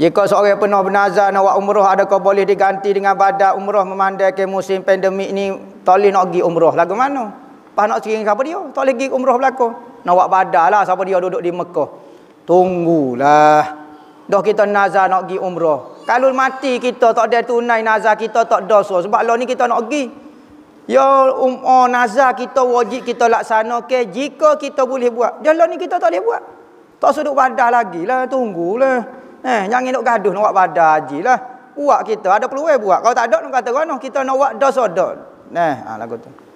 Jika seorang penuh bernazar nak buat umrah adakah boleh diganti dengan badak umrah memandai ke musim pandemik ni tak boleh nak pergi umrah lagu mana? Pas nak sering siapa dia? Tak boleh pergi umrah belaka. Nak buat badat lah siapa dia duduk di Mekah. Tunggulah. Dah kita nazar nak pergi umrah. Kalau mati kita tak ada tunai nazar kita tak dosa. Sebab lah ni kita nak pergi. Ya um, oh, nazar kita wajib kita laksana ke jika kita boleh buat. jalan ni kita tak boleh buat. Tak sudut badah lagi lah. Tunggulah. Eh, jangan nak gaduh nak buat pada haji lah. Buat kita, ada peluang buat. Kalau tak ada, nak kata kan, kita nak buat dosa dosa. Nah, eh, ha, lagu tu.